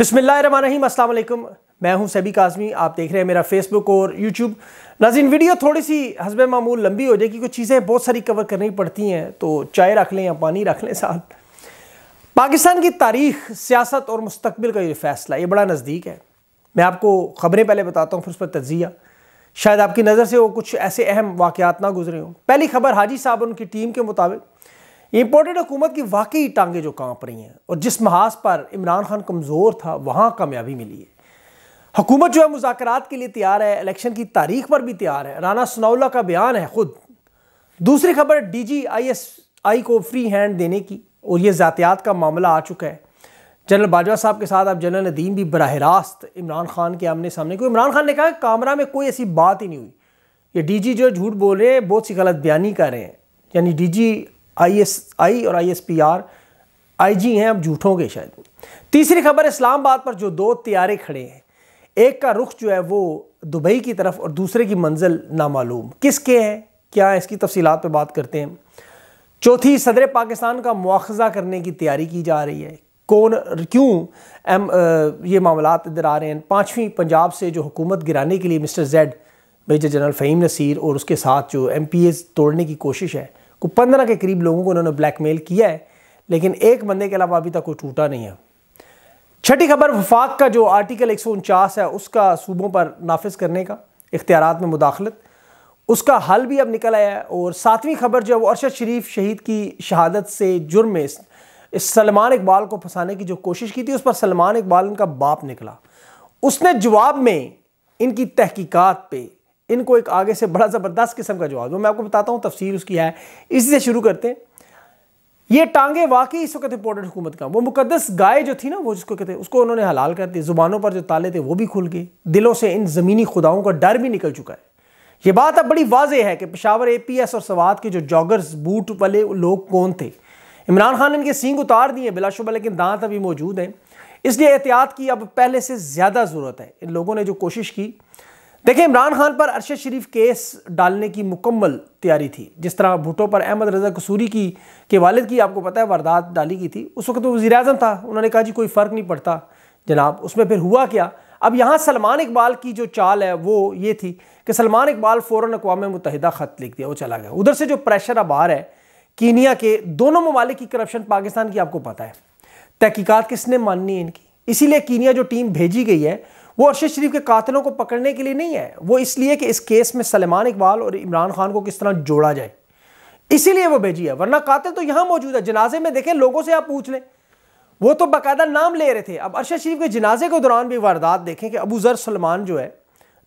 अस्सलाम वालेकुम मैं हूं सभी काजमी आप देख रहे हैं मेरा फेसबुक और यूट्यूब नाजिन वीडियो थोड़ी सी हसब मामूल लंबी हो जाएगी कुछ चीज़ें बहुत सारी कवर करनी पड़ती हैं तो चाय रख लें या पानी रख लें साथ पाकिस्तान की तारीख सियासत और मुस्तबिल का ये फैसला ये बड़ा नज़दीक है मैं आपको ख़बरें पहले बताता हूँ फिर उस पर तजिया शायद आपकी नज़र से वो कुछ ऐसे अहम वाक़ात ना गुजरे हों पहली खबर हाजी साहब उनकी टीम के मुताबिक ये इंपॉर्टेंट हुकूमत की वाकई टांगे जो कांप रही हैं और जिस महाज पर इमरान खान कमज़ोर था वहाँ कामयाबी मिली है हुकूमत जो है मुजाकर के लिए तैयार है इलेक्शन की तारीख पर भी तैयार है राना सनाउल्ला का बयान है ख़ुद दूसरी खबर D G I S I को फ्री हैंड देने की और ये ज़ातियात का मामला आ चुका है जनरल बाजवा साहब के साथ अब जनरल नदीम भी बरह रास्त इमरान खान के आमने सामने क्योंकि इमरान खान ने कहा कामरा में कोई ऐसी बात ही नहीं हुई ये डी जी जो झूठ बोल रहे हैं बहुत सी गलत बयानी कर रहे हैं यानी डी जी आई और आई आईजी हैं अब झूठों के शायद तीसरी खबर इस्लामाबाद पर जो दो त्यारे खड़े हैं एक का रुख जो है वो दुबई की तरफ और दूसरे की मंजिल नामालूम किसके हैं क्या इसकी तफसीलात पर बात करते हैं चौथी सदर पाकिस्तान का मुआजा करने की तैयारी की जा रही है कौन क्यों एम आ, ये मामला इधर आ रहे हैं पाँचवीं पंजाब से जो हुकूमत गिराने के लिए mister Z major general Faheem Naseer और उसके साथ जो एम पी एस तोड़ने की कोशिश है को पंद्रह के करीब लोगों को उन्होंने ब्लैकमेल किया है लेकिन एक बंदे के अलावा अभी तक कोई टूटा नहीं है छठी खबर वफाक का जो आर्टिकल एक है उसका सूबों पर नाफिज करने का इख्तियार में मुदाखलत उसका हल भी अब निकल आया है और सातवीं खबर जो है वो अरशद शरीफ शहीद की शहादत से जुर्म में इस सलमान इकबाल को फंसाने की जो कोशिश की थी उस पर सलमान इकबाल उनका बाप निकला उसने जवाब में इनकी तहकीकात पे इनको एक आगे से बड़ा ज़बरदस्त किस्म का जवाब मैं आपको बताता हूँ तफसीर उसकी है इसी से शुरू करते हैं ये टांगे वाकई इस वक्त इंपॉर्टेंट हुकूमत का वो मुकदस गाय जो थी ना वो जिसको कहते हैं उसको उन्होंने हलाल कर दी ज़ुबानों पर जो ताले थे वो भी खुल गए दिलों से इन ज़मीनी खुदाओं का डर भी निकल चुका है ये बात अब बड़ी वाजह है कि पेशावर ए पी एस और सवाद के जो जॉगर्स बूट वाले लोग कौन थे इमरान खान इनके सींग उतार दिए बिलाशुबा लेकिन दांत अभी मौजूद हैं इसलिए एहतियात की अब पहले से ज़्यादा ज़रूरत है इन लोगों ने जो कोशिश की देखिए इमरान खान पर अरशद शरीफ केस डालने की मुकम्मल तैयारी थी जिस तरह भुटो पर अहमद रजा कसूरी की के वालिद की आपको पता है वारदात डाली गई थी उस वक्त तो वजी अजम था उन्होंने कहा जी कोई फ़र्क नहीं पड़ता जनाब उसमें फिर हुआ क्या अब यहाँ सलमान इकबाल की जो चाल है वो ये थी कि सलमान इकबाल फ़ौर अकवा मुतहदा ख़त लिख दिया वो चला गया उधर से जो प्रेशर अब आ रहा है कीनिया के दोनों ममालिक की करप्शन पाकिस्तान की आपको पता है तहकीकत किसने माननी है इनकी इसीलिए कीनिया जो टीम भेजी गई है वो अरशद शरीफ के कातलों को पकड़ने के लिए नहीं है वो इसलिए कि इस केस में सलमान इकबाल और इमरान खान को किस तरह जोड़ा जाए इसीलिए वो भेजी है वरना कातिल तो यहाँ मौजूद है जनाजे में देखें लोगों से आप पूछ लें वो तो बाकायदा नाम ले रहे थे अब अरशद शरीफ के जनाजे के दौरान भी वारदात देखें कि अबू ज़र सलमान जो है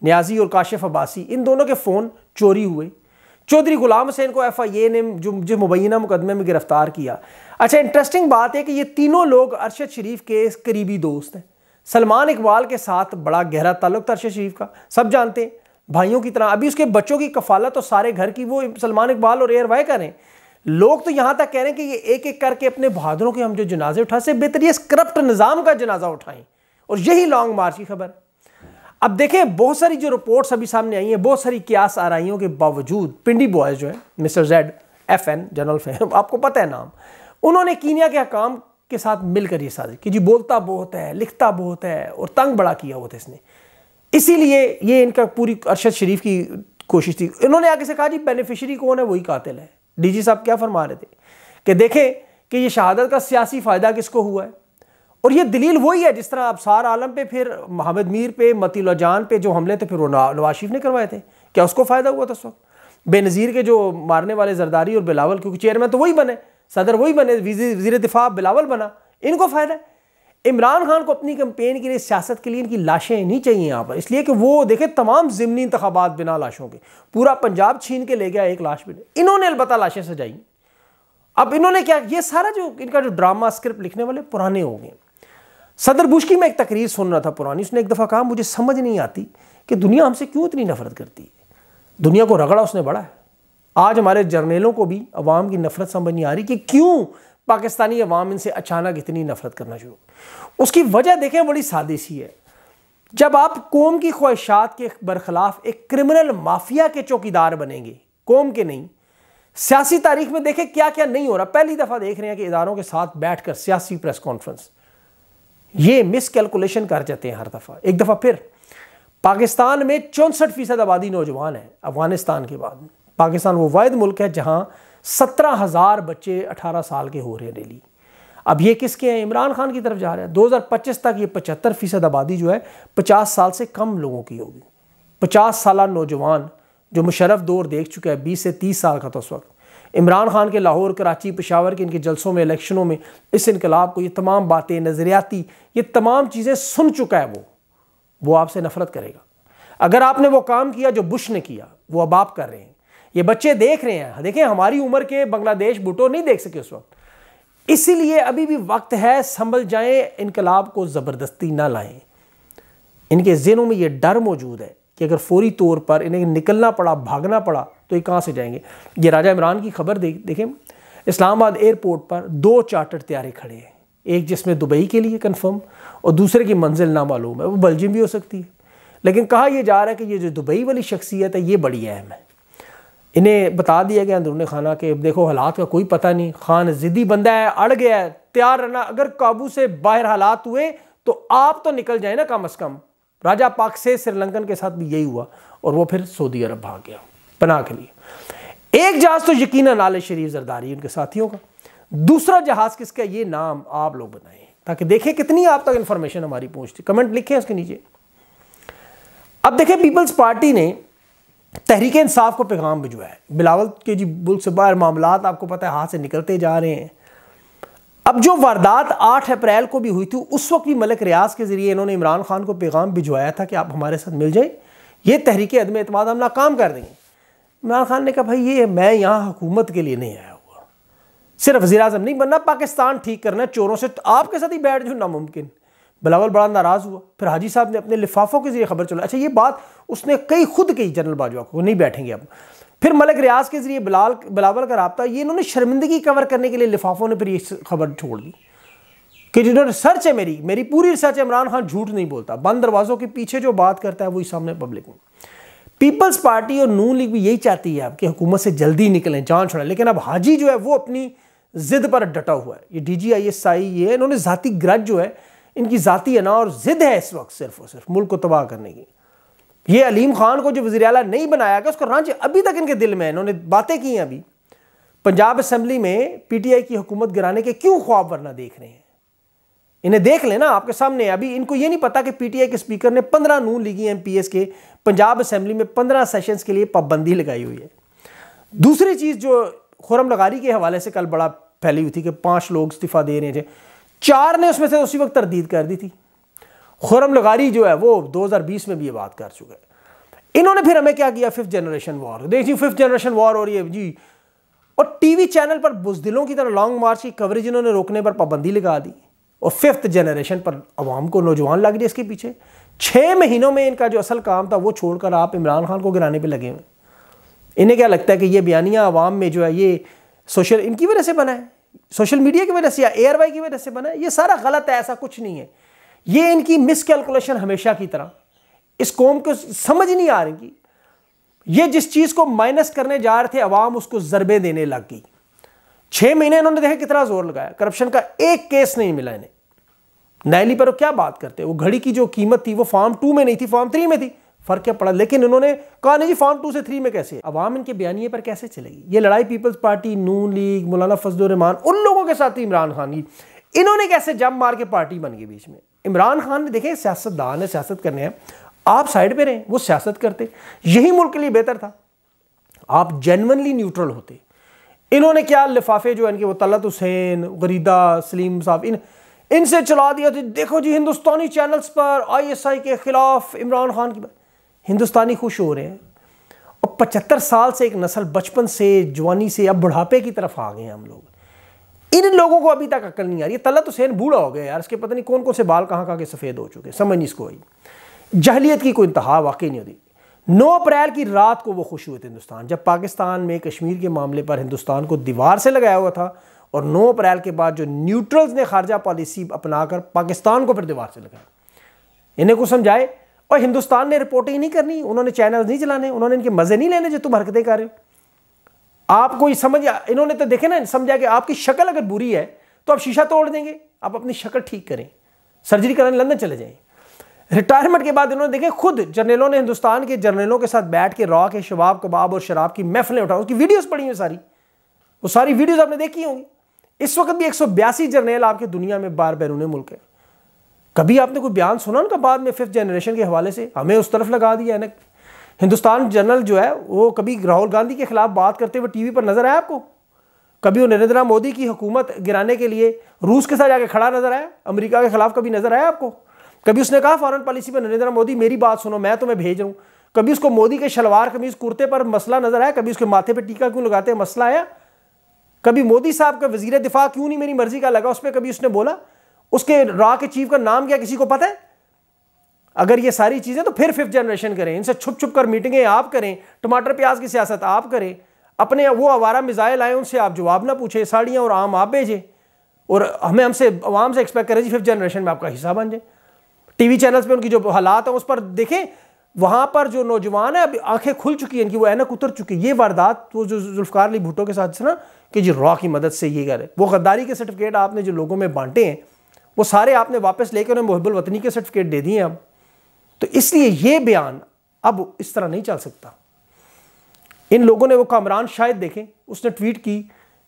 न्याजी और काशिफ अब्बासी इन दोनों के फ़ोन चोरी हुए चौधरी गुलाम हुसैन को एफ आई ए ने जो जो मुबैना मुकदमे में गिरफ़्तार किया अच्छा इंटरेस्टिंग बात है कि ये तीनों लोग अरशद शरीफ के करीबी दोस्त हैं सलमान इकबाल के साथ बड़ा गहरा ताल्लुक था अरशद शरीफ का सब जानते हैं भाइयों की तरह अभी उसके बच्चों की कफालत और सारे घर की वो सलमान इकबाल और एयर वाई करें लोग तो यहाँ तक कह रहे हैं कि ये एक एक करके अपने बहादुरों के हम जो जनाजे उठा से बेहतर इस करप्ट निज़ाम का जनाजा उठाएं और यही लॉन्ग मार्च की खबर अब देखें बहुत सारी जो रिपोर्ट्स अभी सामने आई हैं बहुत सारी क्यास आरइयों के बावजूद पिंडी बॉयज़ जो है mister Z F N general fan आपको पता है नाम उन्होंने कीनिया के हकाम के साथ मिलकर ये साजिश कि जी बोलता बहुत है लिखता बहुत है और तंग बड़ा किया हुआ था इसने इसीलिए ये इनका पूरी अरशद शरीफ की कोशिश थी इन्होंने आगे से कहा जी बेनिफिशरी कौन है वही कातिल है डीजी साहब क्या फरमा रहे थे कि देखें कि ये शहादत का सियासी फ़ायदा किसको हुआ है और ये दलील वही है जिस तरह अबसार आलम पे फिर मोहम्मद मीर पे मतील जान पे जो हमले थे फिर वो नवाज शरीफ ने करवाए थे क्या उसको फ़ायदा हुआ था उस वक्त बेनज़ीर के जो मारने वाले जरदारी और बिलावल क्योंकि चेयरमैन तो वही बने सदर वही बने वजीर दिफा बिलावल बना इनको फ़ायदा है इमरान खान को अपनी कंपेन के लिए सियासत के लिए इनकी लाशें नहीं चाहिए यहाँ पर इसलिए कि वो देखे तमाम ज़मनी इंतबात बिना लाशों के पूरा पंजाब छीन के ले गया एक लाश भी इन्होंने अलबत् लाशें सजाई अब इन्होंने क्या ये सारा जो इनका जो ड्रामा स्क्रिप्ट लिखने वाले पुराने हो गए सदर बुश की मैं एक तकरीर सुन रहा था पुरानी उसने एक दफ़ा कहा मुझे समझ नहीं आती कि दुनिया हमसे क्यों इतनी नफरत करती है दुनिया को रगड़ा उसने बढ़ा है आज हमारे जर्नेलों को भी अवाम की नफरत समझ नहीं आ रही कि क्यों पाकिस्तानी अवाम इनसे अचानक इतनी नफरत करना शुरू उसकी वजह देखें बड़ी सादी सी है जब आप कौम की ख्वाहिशात के बरखिलाफ एक क्रिमिनल माफिया के चौकीदार बनेंगे कौम के नहीं सियासी तारीख में देखें क्या क्या नहीं हो रहा पहली दफ़ा देख रहे हैं कि इदारों के साथ बैठकर सियासी प्रेस कॉन्फ्रेंस ये मिस कैलकुलेशन कर जाते हैं हर दफ़ा एक दफ़ा फिर पाकिस्तान में चौंसठ फीसद आबादी नौजवान है अफगानिस्तान के बाद में पाकिस्तान वो वाद मुल्क है जहाँ सत्रह हज़ार बच्चे अठारह साल के हो रहे हैं डेली अब ये किसके हैं इमरान खान की तरफ जा रहे हैं 2025 तक ये पचहत्तर फ़ीसद आबादी जो है 50 साल से कम लोगों की होगी 50 साल नौजवान जो मुशरफ दौर देख चुका है 20 से 30 साल का तो उस वक्त इमरान खान के लाहौर कराची पेशावर के इनके जलसों में इलेक्शनों में इस इनकलाब को ये तमाम बातें नज़रियाती ये तमाम चीज़ें सुन चुका है वो वो आपसे नफरत करेगा अगर आपने वो काम किया जो बुश ने किया वो अब आप कर रहे हैं ये बच्चे देख रहे हैं देखें हमारी उम्र के बांग्लादेश भुटो नहीं देख सके उस वक्त इसीलिए अभी भी वक्त है संभल जाएं इनकलाब को ज़बरदस्ती ना लाएं इनके जहनों में ये डर मौजूद है कि अगर फौरी तौर पर इन्हें निकलना पड़ा भागना पड़ा तो ये कहाँ से जाएंगे ये राजा इमरान की खबर दे, देखें इस्लामाबाद एयरपोर्ट पर दो चार्टर त्यारे खड़े हैं एक जिसमें दुबई के लिए कन्फर्म और दूसरे की मंजिल ना मालूम है वो बल्जियम भी हो सकती है लेकिन कहा यह जा रहा है कि ये जो दुबई वाली शख्सियत है ये बड़ी अहम है इन्हें बता दिया गया अंदरून खाना के देखो हालात का कोई पता नहीं खान ज़िद्दी बंदा है अड़ गया है तैयार रहना अगर काबू से बाहर हालात हुए तो आप तो निकल जाए ना कम अज़ कम राजा पाक से श्रीलंकन के साथ भी यही हुआ और वो फिर सऊदी अरब भाग गया पनाह के लिए एक जहाज़ तो यकीन नाल शरीफ जरदारी उनके साथियों का दूसरा जहाज़ किसका ये नाम आप लोग बताएं ताकि देखें कितनी आप तक इंफॉर्मेशन हमारी पहुंचती कमेंट लिखें उसके नीचे अब देखें पीपल्स पार्टी ने तहरीक इंसाफ को पैगाम भिजवा है बिलावल के जी मुल्क से बाहर मामला आपको पता है हाथ से निकलते जा रहे हैं अब जो वारदात आठ अप्रैल को भी हुई थी उस वक्त भी मलिक रियाज के ज़रिए इन्होंने इमरान खान को पैगाम भिजवाया था कि आप हमारे साथ मिल जाए ये तहरीक अदम अतमाद हम नाकाम कर देंगे इमरान खान ने कहा भाई ये मैं यहाँ हुकूमत के लिए नहीं आया हुआ सिर्फ वजी अजम नहीं बनना पाकिस्तान ठीक करना चोरों से तो आपके साथ ही बैठ जो नामुमकिन बिलावल बड़ा नाराज़ हुआ फिर हाजी साहब ने अपने लिफाफों के ज़रिए खबर चला अच्छा ये बात उसने कई खुद कही जनरल बाजवा को नहीं बैठेंगे अब फिर मलिक रियाज के ज़रिए बिलाल बिलावल का रबता ये इन्होंने शर्मिंदगी कवर करने के लिए लिफाफों ने फिर ये खबर छोड़ दी कि जिन्होंने रिसर्च है मेरी मेरी पूरी रिसर्च है इमरान खान झूठ नहीं बोलता बंद दरवाज़ों के पीछे जो बात करता है वही सामने पब्लिक में पीपल्स पार्टी और नू लीग भी यही चाहती है आपकी हुकूमत से जल्दी निकलें जान छोड़ें लेकिन अब हाजी जो है वो अपनी ज़िद पर डटा हुआ है ये D G I S I ये इन्होंने ज़ाती ग्रज जो है इनकी ज़ाती अना और ज़िद है इस वक्त सिर्फ और सिर्फ मुल्क को तबाह करने की ये अलीम खान को जो वजी अला नहीं बनाया गया उसको रांची अभी तक इनके दिल में है इन्होंने बातें की हैं अभी पंजाब असम्बली में पी टी आई की हुकूमत गिराने के क्यों ख्वाब वरना देख रहे हैं इन्हें देख लेना आपके सामने अभी इनको ये नहीं पता कि पीटीआई के स्पीकर ने पंद्रह नून लीगी एम पी एस के पंजाब असम्बली में पंद्रह सेशंस के लिए पाबंदी लगाई हुई है दूसरी चीज़ जो खुरम लगारी के हवाले से कल बड़ा फैली हुई थी कि पाँच लोग इस्तीफ़ा दे रहे थे चार ने उसमें से उसी वक्त तरदीद कर दी थी खुरम लगारी जो है वो 2020 में भी ये बात कर चुके हैं इन्होंने फिर हमें क्या किया फिफ्थ जनरेशन वॉर देखिए फिफ्थ जनरेशन वॉर हो रही है जी और टीवी चैनल पर बुजदिलों की तरह लॉन्ग मार्च की कवरेज इन्होंने रोकने पर पाबंदी लगा दी और फिफ्थ जनरेशन पर आवाम को नौजवान लग रही इसके पीछे छः महीनों में इनका जो असल काम था वो छोड़कर आप इमरान खान को गिराने पर लगे हुए इन्हें क्या लगता है कि ये बयानिया आवाम में जो है ये सोशल इनकी वजह से बना है सोशल मीडिया की वजह से या एयरवाई की वजह से बना है ये सारा गलत है ऐसा कुछ नहीं है ये इनकी मिसकैलकुलेशन हमेशा की तरह इस कौम को समझ नहीं आ रही ये जिस चीज़ को माइनस करने जा रहे थे अवाम उसको ज़रबे देने लग गई छः महीने इन्होंने देखा कितना जोर लगाया करप्शन का एक केस नहीं मिला इन्हें नैली पर वो क्या बात करते वो घड़ी की जो कीमत थी वो फॉर्म टू में नहीं थी फॉर्म थ्री में थी फर्क क्या पड़ा लेकिन इन्होंने कहा नहीं जी फॉर्म टू से थ्री में कैसे अवाम इनके बयानी पर कैसे चलेगी ये लड़ाई पीपल्स पार्टी नून लीग मौलाना फजलरहमान उन लोगों के साथ इमरान खान की इन्होंने कैसे जम मार के पार्टी बन गई बीच में इमरान खान ने देखे सियासतदान है सियासत करने हैं आप साइड पे रहें वो सियासत करते यही मुल्क के लिए बेहतर था आप जेनवनली न्यूट्रल होते इन्होंने क्या लिफाफे जो इनके वो तलत हुसैन गरीदा सलीम साहब इन इनसे चला दिया तो देखो जी हिंदुस्तानी चैनल्स पर आईएसआई के खिलाफ इमरान खान की बात हिंदुस्तानी खुश हो रहे हैं और पचहत्तर साल से एक नस्ल बचपन से जवानी से अब बुढ़ापे की तरफ आ गए हैं हम लोग इन लोगों को अभी तक अक्ल नहीं आ रही तलत हुसैन बूढ़ा हो गया यार इसके पता नहीं कौन कौन से बाल कहाँ कहाँ के सफ़ेद हो चुके समझ नहीं इसको आई जहलीत की कोई इंतहा वाकई नहीं होती नौ अप्रैल की रात को वो खुश हुए थे हिंदुस्तान जब पाकिस्तान में कश्मीर के मामले पर हिंदुस्तान को दीवार से लगाया हुआ था और नौ अप्रैल के बाद जो न्यूट्रल्स ने खारजा पॉलिसी अपनाकर पाकिस्तान को फिर दीवार से लगाया इन्हें को समझाए और हिंदुस्तान ने रिपोर्टिंग नहीं करनी उन्होंने चैनल नहीं चलाने उन्होंने इनके मज़े नहीं लेने जो तुम हरकतें कर रहे हो आपको ये समझ इन्होंने तो देखे ना समझा कि आपकी शक्ल अगर बुरी है तो आप शीशा तोड़ देंगे आप अपनी शक्ल ठीक करें सर्जरी कराने लंदन चले जाएं रिटायरमेंट के बाद इन्होंने देखे खुद जर्नलों ने हिंदुस्तान के जर्नलों के साथ बैठ के रॉ के शबाब कबाब और शराब की महफिलें उठा उसकी वीडियोस पड़ी हैं सारी वो सारी वीडियोस आपने देखी होंगी इस वक्त भी एक सौ जर्नल आपकी दुनिया में बार बैरून मुल्क है कभी आपने कोई बयान सुना उनका बाद में फिफ्थ जनरेशन के हवाले से हमें उस तरफ लगा दिया है हिंदुस्तान जनरल जो है वो कभी राहुल गांधी के खिलाफ बात करते हुए टीवी पर नजर आया आपको कभी वो नरेंद्र मोदी की हुकूमत गिराने के लिए रूस के साथ जाके खड़ा नजर आया अमेरिका के खिलाफ कभी नजर आया आपको कभी उसने कहा फॉरेन पॉलिसी पर नरेंद्र मोदी मेरी बात सुनो मैं तुम्हें भेज रहा हूँ कभी उसको मोदी के शलवार कमीज कुर्ते पर मसला नजर आया कभी उसके माथे पर टीका क्यों लगाते हैं मसला आया कभी मोदी साहब का वजीर दिफा क्यों नहीं मेरी मर्जी का लगा उस पर कभी उसने बोला उसके रॉ के चीफ का नाम क्या किसी को पता है अगर ये सारी चीज़ें तो फिर फिफ्थ जनरेशन करें इनसे छुप छुप कर मीटिंगें आप करें टमाटर प्याज की सियासत आप करें अपने वो आवारा मिज़ाइल आए उनसे आप जवाब ना पूछे साड़ियाँ और आम आप भेजें और हमें हमसे आवाम से एक्सपेक्ट करें जी फिफ्थ जनरेशन में आपका हिस्सा बन जाए टीवी चैनल्स पे उनकी जो हालात है उस पर देखें वहां पर जो नौजवान है अब आंखें खुल चुकी हैं इनकी वो ऐनक उतर चुकी है ये वारदात वो जो जुल्फकार अली भुट्टो के साथ से ना कि जी रॉ की मदद से ये करें वो गद्दारी के सर्टिफिकेट आपने जो लोगों में बांटे हैं वो सारे आपने वापस लेकर उन्हें मुहबुल वतनी के सर्टिफिकेट दे दिए अब तो इसलिए ये बयान अब इस तरह नहीं चल सकता इन लोगों ने वो कामरान शायद देखें उसने ट्वीट की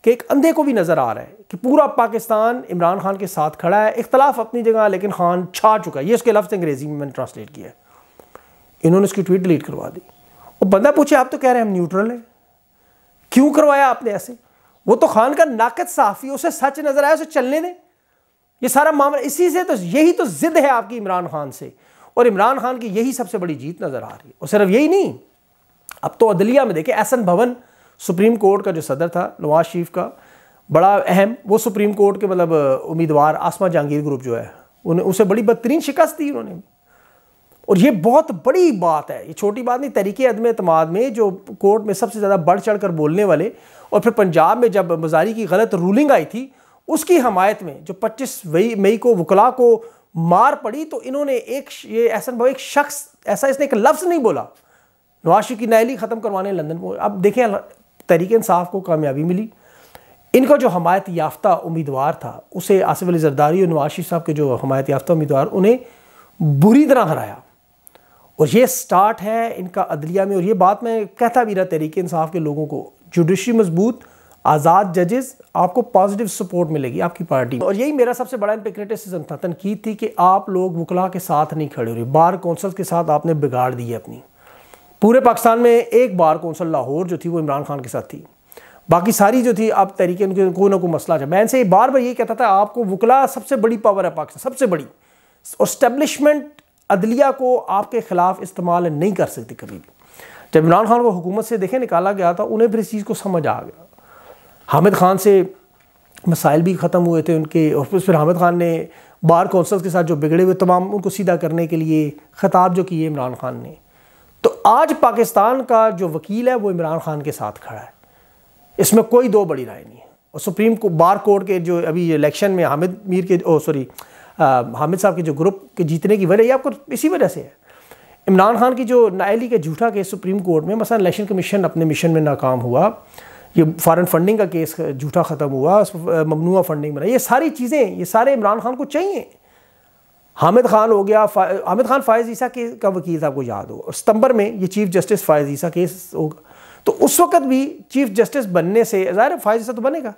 कि एक अंधे को भी नज़र आ रहा है कि पूरा पाकिस्तान इमरान खान के साथ खड़ा है इख्तलाफ अपनी जगह लेकिन खान छा चुका है ये उसके लफ्ज़ अंग्रेज़ी में मैंने ट्रांसलेट किया है इन्होंने उसकी ट्वीट डिलीट करवा दी और बंदा पूछे आप तो कह रहे हैं हम न्यूट्रल हैं क्यों करवाया आपने ऐसे वो तो खान का नाकद साफ़ी उसे सच नज़र आया उसे चलने दें ये सारा मामला इसी से तो यही तो जिद है आपकी इमरान खान से और इमरान खान की यही सबसे बड़ी जीत नज़र आ रही है और सिर्फ यही नहीं अब तो अदलिया में देखे एहसन भवन सुप्रीम कोर्ट का जो सदर था नवाज शरीफ का बड़ा अहम वो सुप्रीम कोर्ट के मतलब उम्मीदवार आसमा जहांगीर ग्रुप जो है उन्हें उसे बड़ी बदतरीन शिकस्त दी उन्होंने और ये बहुत बड़ी बात है ये छोटी बात नहीं तरीके अदम अतमाद में जो कोर्ट में सबसे ज़्यादा बढ़ चढ़ कर बोलने वाले और फिर पंजाब में जब मजारी की गलत रूलिंग आई थी उसकी हमायत में जो 25 मई को वकला को मार पड़ी तो इन्होंने एक ये एहसन भाई एक शख्स ऐसा इसने एक लफ्ज़ नहीं बोला नवाशी की नैली ख़त्म करवाने लंदन में अब देखें तहरीक इंसाफ को कामयाबी मिली इनका जो हमायत याफ्ता उम्मीदवार था उसे आसिफ अली जरदारी और नवाज साहब के जो हमायत याफ्ता उम्मीदवार उन्हें बुरी तरह हराया और ये स्टार्ट है इनका अदलिया में और ये बात मैं कहता भी रहा तहरीक इंसाफ के लोगों को जुडिशरी मजबूत आज़ाद जजेस आपको पॉजिटिव सपोर्ट मिलेगी आपकी पार्टी और यही मेरा सबसे बड़ा इन पर क्रिटिसिजम था तनकीद थी कि आप लोग वकला के साथ नहीं खड़े हो रहे बार कौंसल के साथ आपने बिगाड़ दी है अपनी पूरे पाकिस्तान में एक बार कौंसल लाहौर जो थी वो इमरान खान के साथ थी बाकी सारी जो थी आप तरीके उनके को ना कोई मसला था मैं इनसे बार बार ये कहता था आपको वकला सबसे बड़ी पावर है पाकिस्तान सबसे बड़ी और स्टैब्लिशमेंट अदलिया को आपके ख़िलाफ़ इस्तेमाल नहीं कर सकती कभी भी जब इमरान खान को हुकूमत से देखे निकाला गया था उन्हें फिर इस चीज़ को समझ आ गया हामिद खान से मसाइल भी ख़त्म हुए थे उनके और फिर हामिद खान ने बार कौंसल के साथ जो बिगड़े हुए तमाम उनको सीधा करने के लिए ख़ताब जो किए इमरान खान ने तो आज पाकिस्तान का जो वकील है वो इमरान खान के साथ खड़ा है इसमें कोई दो बड़ी राय नहीं है और सुप्रीम को बार कोर्ट के जो अभी इलेक्शन में हामिद मीर के सॉरी हामिद साहब के जो ग्रुप के जीतने की वजह ये आपको इसी वजह से है इमरान खान की जो नाइली का के झूठा केस सुप्रीम कोर्ट में मसा इलेक्शन कमीशन अपने मिशन में नाकाम हुआ ये फ़ॉरन फंडिंग का केस झूठा ख़त्म हुआ ममनुआ फंडिंग बना ये सारी चीज़ें ये सारे इमरान खान को चाहिए हामिद खान हो गया हामिद खान फ़ायज़ ईसा के का वकील आपको याद हो और सितंबर में ये chief justice Faez Isa case होगा तो उस वक़्त भी चीफ़ जस्टिस बनने से ज़ाहिर फ़ायज़ ईसा तो बनेगा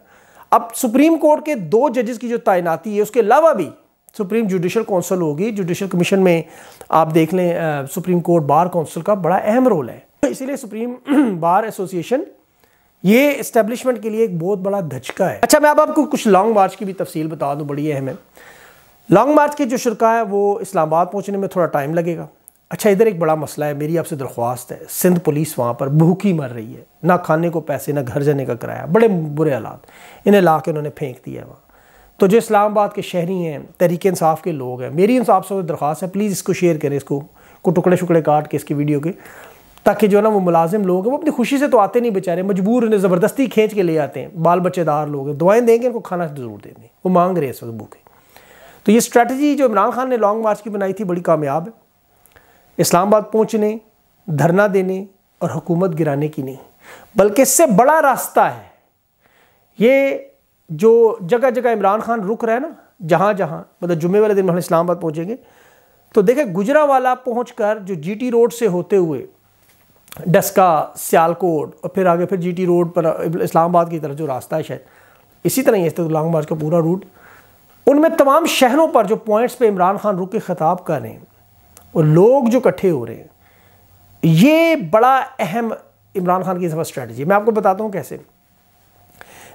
अब सुप्रीम कोर्ट के दो जजेस की जो तैनाती है उसके अलावा भी सुप्रीम जुडिशल कौंसिल होगी जुडिशल कमीशन में आप देख लें सुप्रीम कोर्ट बार कौंसिल का बड़ा अहम रोल है तो इसीलिए सुप्रीम बार एसोसिएशन ये इस्टेब्लिशमेंट के लिए एक बहुत बड़ा धचका है अच्छा मैं अब आपको कुछ लॉन्ग मार्च की भी तफसील बता दूँ बड़ी अहम है लॉन्ग मार्च के जो शुरा है वो इस्लामाबाद पहुँचने में थोड़ा टाइम लगेगा अच्छा इधर एक बड़ा मसला है मेरी आपसे दरख्वास्त है सिंध पुलिस वहाँ पर भूखी मर रही है ना खाने को पैसे ना घर जाने का किराया बड़े बुरे हालात इन्हें ला के उन्होंने फेंक दिया है वहाँ तो जो इस्लामाबाद के शहरी हैं तहरीक इंसाफ के लोग हैं मेरी इंसाफ से दरख्वास्त है प्लीज़ इसको शेयर करें इसको को टुकड़े शुकड़े काट के इसकी वीडियो के ताकि जो ना वो मुलाजिम लोग हैं वो अपनी खुशी से तो आते नहीं बेचारे मजबूर उन्हें ज़बरदस्ती खींच के ले आते हैं बाल बच्चेदार लोग हैं दुआएँ देंगे उनको खाना ज़रूर दे दें वो मांग रहे हैं इस वक्त भूखे तो ये स्ट्रैटी जो इमरान खान ने लॉन्ग मार्च की बनाई थी बड़ी कामयाब है इस्लामाबाद पहुँचने धरना देने और हुकूमत गिराने की नहीं बल्कि इससे बड़ा रास्ता है ये जो जगह जगह इमरान खान रुक रहा है ना जहाँ जहाँ मतलब जुमे वाले दिन हम इस्लामाबाद पहुँचेंगे तो देखें गुजरा वाला पहुँच कर जो जी टी रोड से होते हुए डस्का सियालकोट और फिर आगे फिर जीटी रोड पर इस्लामाबाद की तरफ जो रास्ता है शायद इसी तरह ही लॉन्ग मार्च का पूरा रूट उनमें तमाम शहरों पर जो पॉइंट्स पे इमरान खान रुक के ख़ताब कर रहे हैं और लोग जो इकट्ठे हो रहे हैं ये बड़ा अहम इमरान खान की सफर स्ट्रेटजी मैं आपको बताता हूँ कैसे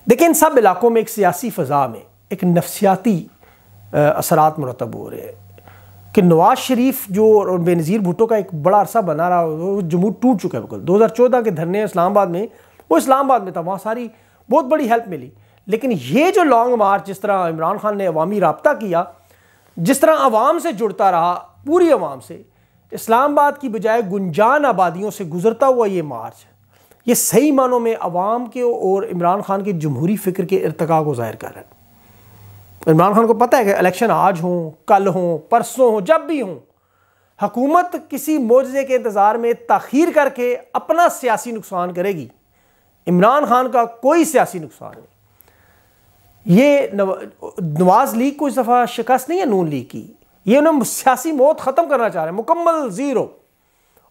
देखिए इन सब इलाकों में एक सियासी फ़ज़ा में एक नफसियाती असरात मरतब हो रहे हैं कि नवाज शरीफ जो बेनज़ीर भुट्टो का एक बड़ा अरसा बना रहा वो जमूर टूट चुका है बिल्कुल दो हज़ार चौदह के धरने इस्लामाबाद में वो इस्लामाबाद में था वहाँ सारी बहुत बड़ी हेल्प मिली लेकिन ये जो लॉन्ग मार्च जिस तरह इमरान खान ने अवामी रबता किया जिस तरह आवाम से जुड़ता रहा पूरी आवाम से इस्लामाबाद की बजाय गुंजान आबादियों से गुजरता हुआ ये मार्च ये सही मानों में अवाम के और इमरान खान की जमहूरी फ़िक्र के इरतका को ज़ाहिर कर रहा है इमरान खान को पता है कि इलेक्शन आज हों कल हों परसों हों जब भी हों हकूमत किसी मुआवजे के इंतज़ार में तखीर करके अपना सियासी नुकसान करेगी इमरान खान का कोई सियासी नुकसान नहीं ये नवाज़ लीग को इस दफ़ा शिकस्त नहीं है नून लीग की ये उन्हें सियासी मौत ख़त्म करना चाह रहे हैं मुकम्मल ज़ीरो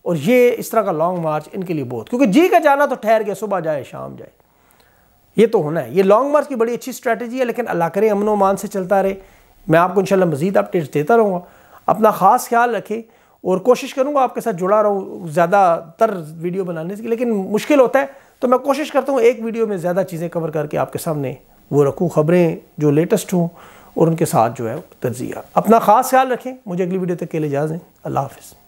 और ये इस तरह का लॉन्ग मार्च इनके लिए बहुत क्योंकि जी का जाना तो ठहर गया सुबह जाए शाम जाए ये तो होना है ये लॉन्ग मार्च की बड़ी अच्छी स्ट्रैटेजी है लेकिन अल्लाह करे अमन वमान से चलता रहे मैं आपको इनशाला मज़ीद अपडेट्स देता रहूँगा अपना ख़ास ख्याल रखें और कोशिश करूँगा आपके साथ जुड़ा रहूँ ज़्यादातर वीडियो बनाने की लेकिन मुश्किल होता है तो मैं कोशिश करता हूँ एक वीडियो में ज़्यादा चीज़ें कवर करके आपके सामने वो रखूँ ख़बरें जो लेटेस्ट हों और उनके साथ जो है तजिया अपना ख़ास ख्याल रखें मुझे अगली वीडियो तक के लिए इजाज़ें अल्लाह हाफिज़